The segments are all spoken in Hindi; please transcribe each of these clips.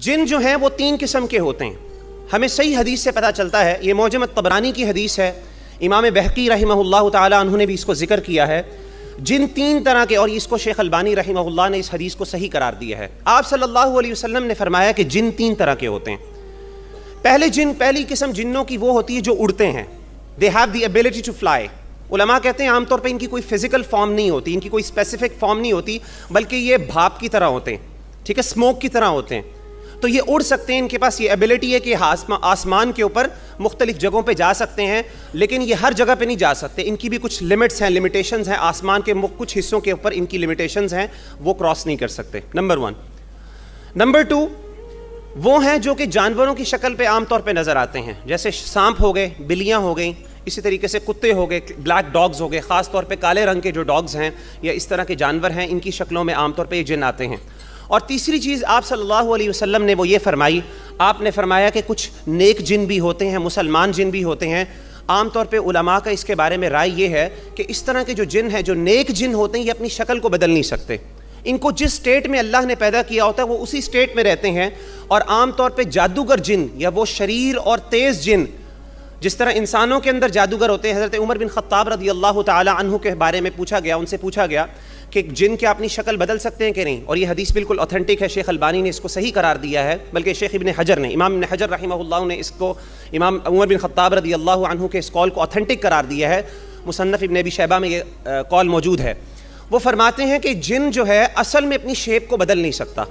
जिन जो हैं वो तीन किस्म के होते हैं हमें सही हदीस से पता चलता है ये मौजम तबरानी की हदीस है इमाम बहकी रही तुमने भी इसको जिक्र किया है जिन तीन तरह के और इसको शेख अलबानी रही ने इस हदीस को सही करार दिया है आप सल्लल्लाहु अलैहि वसल्लम ने फरमाया कि जिन तीन तरह के होते हैं पहले जिन पहली किस्म जिन्नों की वो होती है जो उड़ते हैं they have the ability to fly उलमा कहते हैं आमतौर पर इनकी कोई फिजिकल फॉर्म नहीं होती इनकी कोई स्पेसिफिक फॉर्म नहीं होती बल्कि ये भाप की तरह होते हैं ठीक है स्मोक की तरह होते हैं तो ये उड़ सकते हैं इनके पास ये एबिलिटी है कि आसमा, आसमान के ऊपर मुख्तलिफ जगहों पे जा सकते हैं लेकिन ये हर जगह पे नहीं जा सकते इनकी भी कुछ लिमिट्स हैं लिमिटेशंस हैं आसमान के कुछ हिस्सों के ऊपर इनकी लिमिटेशंस हैं वो क्रॉस नहीं कर सकते नंबर वन नंबर टू वो हैं जो कि जानवरों की शक्ल पर आमतौर पर नज़र आते हैं जैसे सांप हो गए बिल्लियाँ हो गई इसी तरीके से कुत्ते हो गए ब्लैक डॉग्स हो गए ख़ास तौर पे काले रंग के जो डॉग्स हैं या इस तरह के जानवर हैं इनकी शक्लों में आमतौर पे ये जिन आते हैं और तीसरी चीज़ आप सल्लल्लाहु अलैहि वसल्लम ने वो ये फरमाई आपने फरमाया कि कुछ नेक जिन भी होते हैं मुसलमान जिन भी होते हैं आम तौर पे उलमा का इसके बारे में राय ये है कि इस तरह के जो जिन हैं जो नेक जिन होते हैं ये अपनी शक्ल को बदल नहीं सकते इनको जिस स्टेट में अल्लाह ने पैदा किया होता है वो उसी स्टेट में रहते हैं और आमतौर पर जादूगर जिन या वो शरीर और तेज़ जिन जिस तरह इंसानों के अंदर जादूगर होते हैं हज़रत उमर बिन खत्ताब रदी अल्लाह तहु के बारे में पूछा गया उनसे पूछा गया कि जिन के अपनी शक्ल बदल सकते हैं कि नहीं और ये हदीस बिल्कुल ऑथेंटिक है शेख अलबानी ने इसको सही करार दिया है बल्कि शेख इबन हजर ने इमाम इबन हजर रही ने इसको इमाम उमर बिन खत्ताब रदी अल्लाह के इस कॉल को ऑथेंटिक करार दिया है मुसनफ़ इबन नबी शैबा में ये कॉल मौजूद है वो फरमाते हैं कि जिन जो है असल में अपनी शेप को बदल नहीं सकता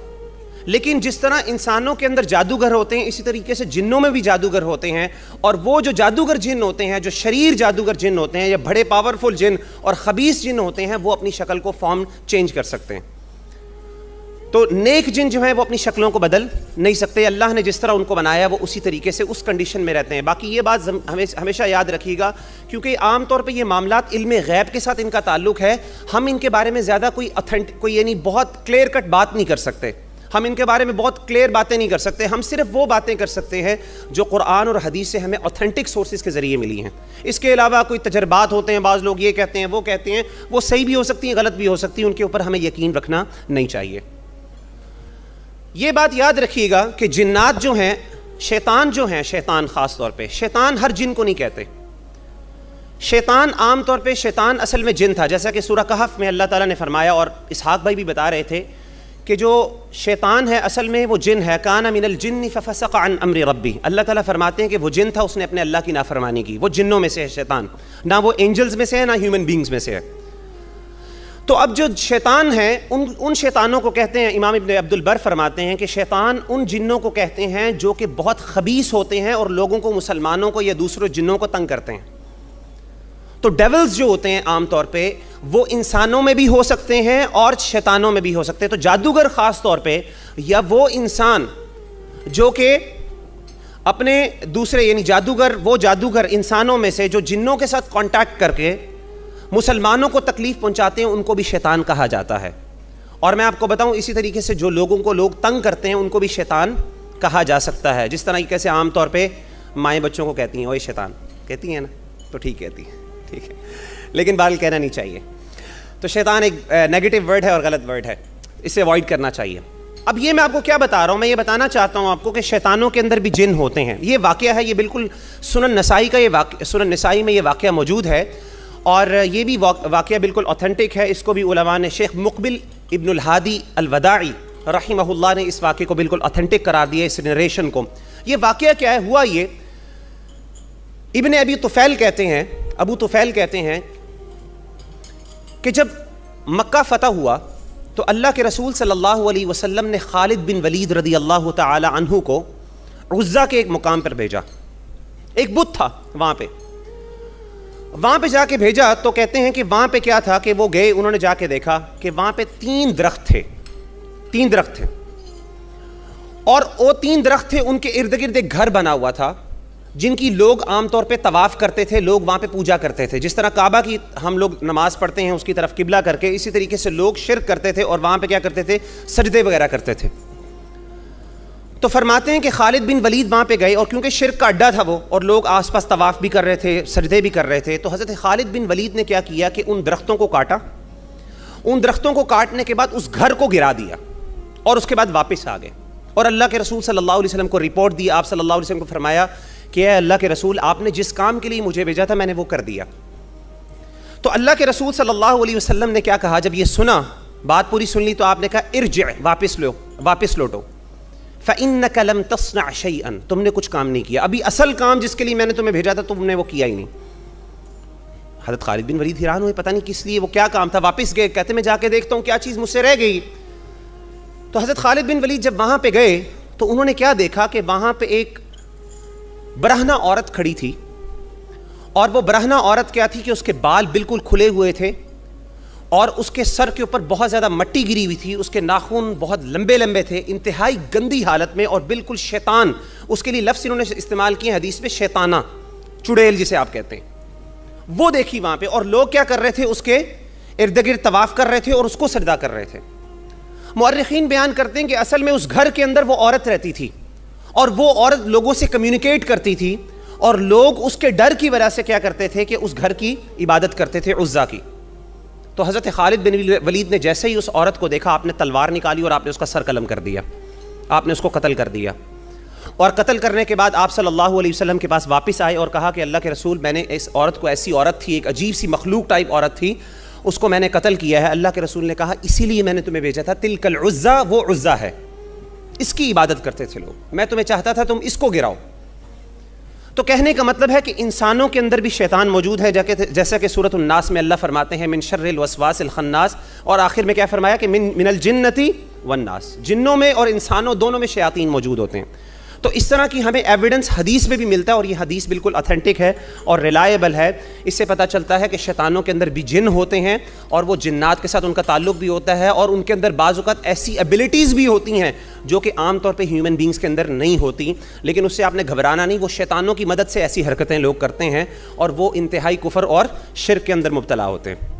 लेकिन जिस तरह इंसानों के अंदर जादूगर होते हैं इसी तरीके से जिन्नों में भी जादूगर होते हैं और वो जो जादूगर जिन होते हैं जो शरीर जादूगर जिन होते हैं या बड़े पावरफुल जिन और खबीस जिन होते हैं वो अपनी शक्ल को फॉर्म चेंज कर सकते हैं तो नेक जिन जो हैं वो अपनी शक्लों को बदल नहीं सकते अल्लाह ने जिस तरह उनको बनाया वो उसी तरीके से उस कंडीशन में रहते हैं बाकी ये बात हमेशा याद रखिएगा क्योंकि आम तौर पे ये मामला इल्म गैब के साथ इनका ताल्लुक है हम इनके बारे में ज़्यादा कोई अथेंटिक कोई यानी बहुत क्लियर कट बात नहीं कर सकते हम इनके बारे में बहुत क्लियर बातें नहीं कर सकते हम सिर्फ वो बातें कर सकते हैं जो कुरान और हदीस से हमें ऑथेंटिक सोर्सेज के ज़रिए मिली हैं इसके अलावा कोई तजर्बात होते हैं बाज़ लोग ये कहते हैं वो कहते हैं वो सही भी हो सकती हैं गलत भी हो सकती हैं उनके ऊपर हमें यकीन रखना नहीं चाहिए ये बात याद रखिएगा कि जिन्नात जो हैं शैतान जो हैं शैतान ख़ास तौर पे शैतान हर जिन को नहीं कहते शैतान आम तौर पे शैतान असल में जिन था जैसा कि सूरह कहफ में अल्लाह ताला ने फरमाया और इसहाक भाई भी बता रहे थे कि जो शैतान है असल में वो जिन है काना मिनल जिन फ़सक अन अमर रबी अल्लाह ताला फरमाते हैं कि वो जिन था उसने अपने अल्लाह की नाफरमानी की वो जिन्नों में से है शैतान ना वो एंजल्स में से है ना ह्यूमन बींग्स में से है तो अब जो शैतान है उन उन शैतानों को कहते हैं इमाम इबन अब्दुल बर फरमाते हैं कि शैतान उन जिन्नों को कहते हैं जो कि बहुत खबीस होते हैं और लोगों को मुसलमानों को या दूसरों जिन्नों को तंग करते हैं तो डेवल्स जो होते हैं आमतौर पे वो इंसानों में भी हो सकते हैं और शैतानों में भी हो सकते हैं तो जादूगर ख़ास तौर पे या वो इंसान जो कि अपने दूसरे यानी जादूगर वो जादूगर इंसानों में से जो जिन्नों के साथ कांटेक्ट करके मुसलमानों को तकलीफ़ पहुंचाते हैं उनको भी शैतान कहा जाता है और मैं आपको बताऊं इसी तरीके से जो लोगों को लोग तंग करते हैं उनको भी शैतान कहा जा सकता है जिस तरह की कैसे आमतौर पर माएँ बच्चों को कहती हैं वही शैतान कहती हैं ना तो ठीक कहती हैं ठीक है लेकिन बाल कहना नहीं चाहिए तो शैतान एक नेगेटिव वर्ड है और गलत वर्ड है इसे अवॉइड करना चाहिए अब ये मैं आपको क्या बता रहा हूँ मैं ये बताना चाहता हूँ आपको कि शैतानों के अंदर भी जिन होते हैं ये वाक़ है ये बिल्कुल सुनन नसाई का ये वाक़ सुनन नसाई में ये वाक़ मौजूद है और ये भी वाक़ बिल्कुल ऑथेंटिक है इसको भी उलमा ने शेख मुकबिल इब्नुलहादी अलवदाई महुल्ला ने इस वाक़े को बिल्कुल ऑथेंटिक करार दिया इस नरेशन को ये वाक़ क्या है हुआ ये इबन अबी तुफ़ैल कहते हैं अबू तुफैल कहते हैं कि जब मक्का फ़तह हुआ तो अल्लाह के रसूल सल्लल्लाहु अलैहि वसल्लम ने खालिद बिन वलीद रदी अल्लाह तहु को रुज़ा के एक मुकाम पर भेजा एक बुत था वहाँ पे वहाँ पे जाके भेजा तो कहते हैं कि वहाँ पे क्या था कि वो गए उन्होंने जाके देखा कि वहाँ पे तीन दरख्त थे तीन दरख्त थे और वो तीन दरख्त थे उनके इर्द गिर्द एक घर बना हुआ था जिनकी लोग आमतौर पे तवाफ़ करते थे लोग वहाँ पे पूजा करते थे जिस तरह काबा की हम लोग नमाज़ पढ़ते हैं उसकी तरफ किबला करके इसी तरीके से लोग शिरक करते थे और वहाँ पे क्या करते थे सजदे वगैरह करते थे तो फरमाते हैं कि खालिद बिन वलीद वहाँ पे गए और क्योंकि शिरक का अड्डा था वो और लोग आसपास तवाफ़ भी कर रहे थे सजदे भी कर रहे थे तो हज़रत खालिद बिन वलीद ने क्या किया कि उन दरख्तों को काटा उन दरख्तों को काटने के बाद उस घर को गिरा दिया और उसके बाद वापस आ गए और अल्लाह के रसूल सल्लल्लाहु अलैहि वसल्लम को रिपोर्ट दी आप सल्लल्लाहु अलैहि वसल्लम को फरमाया कि अल्लाह के रसूल आपने जिस काम के लिए मुझे भेजा था मैंने वो कर दिया तो अल्लाह के रसूल सल्लल्लाहु अलैहि वसल्लम ने क्या कहा जब ये सुना बात पूरी सुन ली तो आपने कहा इर्ज वापस लो वापस लौटो फ़ैन कलम तस्ना अन तुमने कुछ काम नहीं किया अभी असल काम जिसके लिए मैंने तुम्हें भेजा था तुमने वो किया ही नहीं हजरत खालिद बिन वलीद हैरान हुए पता नहीं किस लिए वो क्या काम था वापस गए कहते मैं जाके देखता हूँ क्या चीज़ मुझसे रह गई तो हज़रत खालिद बिन वलीद जब वहाँ पे गए तो उन्होंने क्या देखा कि वहाँ पे एक ब्रहना औरत खड़ी थी और वो ब्रहना औरत क्या थी कि उसके बाल बिल्कुल खुले हुए थे और उसके सर के ऊपर बहुत ज़्यादा मट्टी गिरी हुई थी उसके नाखून बहुत लंबे लंबे थे इंतहाई गंदी हालत में और बिल्कुल शैतान उसके लिए लफ्स इन्होंने इस्तेमाल किए हदीस में शैताना चुड़ैल जिसे आप कहते हैं वो देखी वहाँ पे और लोग क्या कर रहे थे उसके इर्द गिर्द तवाफ़ कर रहे थे और उसको सजदा कर रहे थे मौरखीन बयान करते हैं कि असल में उस घर के अंदर वो औरत रहती थी और वो औरत लोगों से कम्युनिकेट करती थी और लोग उसके डर की वजह से क्या करते थे कि उस घर की इबादत करते थे उज़्ज़ा की तो हज़रत खालिद बिन वलीद ने जैसे ही उस औरत को देखा आपने तलवार निकाली और आपने उसका सर कलम कर दिया आपने उसको कत्ल कर दिया और कत्ल करने के बाद आप सल्लल्लाहु अलैहि वसल्लम के पास वापस आए और कहा कि अल्लाह के रसूल मैंने इस औरत को ऐसी औरत थी एक अजीब सी मखलूक टाइप औरत थी उसको मैंने कत्ल किया है अल्लाह के रसूल ने कहा इसीलिए मैंने तुम्हें भेजा था तिलकल उज़्ज़ा वो उज़्ज़ा है इसकी इबादत करते थे लोग मैं तुम्हें चाहता था तुम इसको गिराओ तो कहने का मतलब है कि इंसानों के अंदर भी शैतान मौजूद है जैसा कि सूरत उन्नास में अल्लाह फरमाते हैं मिन शर्र वसवास खन्नास और आखिर में क्या फरमाया कि मिन मिनल जिन्नति वन्नास जिन्नों में और इंसानों दोनों में शयातीन मौजूद होते हैं तो इस तरह की हमें एविडेंस हदीस में भी मिलता है और ये हदीस बिल्कुल अथेंटिक है और रिलायबल है इससे पता चलता है कि शैतानों के अंदर भी जिन होते हैं और वो जिन्नात के साथ उनका ताल्लुक भी होता है और उनके अंदर बाज़ात ऐसी एबिलिटीज़ भी होती हैं जो कि आमतौर पर ह्यूमन बींग्स के अंदर नहीं होती लेकिन उससे आपने घबराना नहीं वो शैतानों की मदद से ऐसी हरकतें लोग करते हैं और वो इंतहाई कुफर और शिर के अंदर मुबतला होते हैं